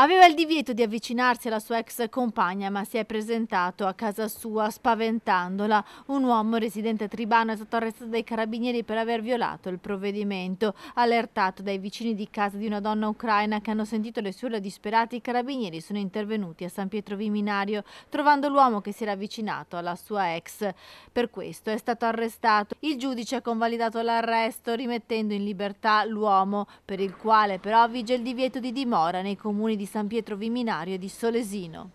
Aveva il divieto di avvicinarsi alla sua ex compagna ma si è presentato a casa sua spaventandola. Un uomo residente tribano è stato arrestato dai carabinieri per aver violato il provvedimento. Allertato dai vicini di casa di una donna ucraina che hanno sentito le sue disperate, i carabinieri sono intervenuti a San Pietro Viminario trovando l'uomo che si era avvicinato alla sua ex. Per questo è stato arrestato. Il giudice ha convalidato l'arresto rimettendo in libertà l'uomo per il quale però vige il divieto di dimora nei comuni di San Pietro Viminario di Solesino.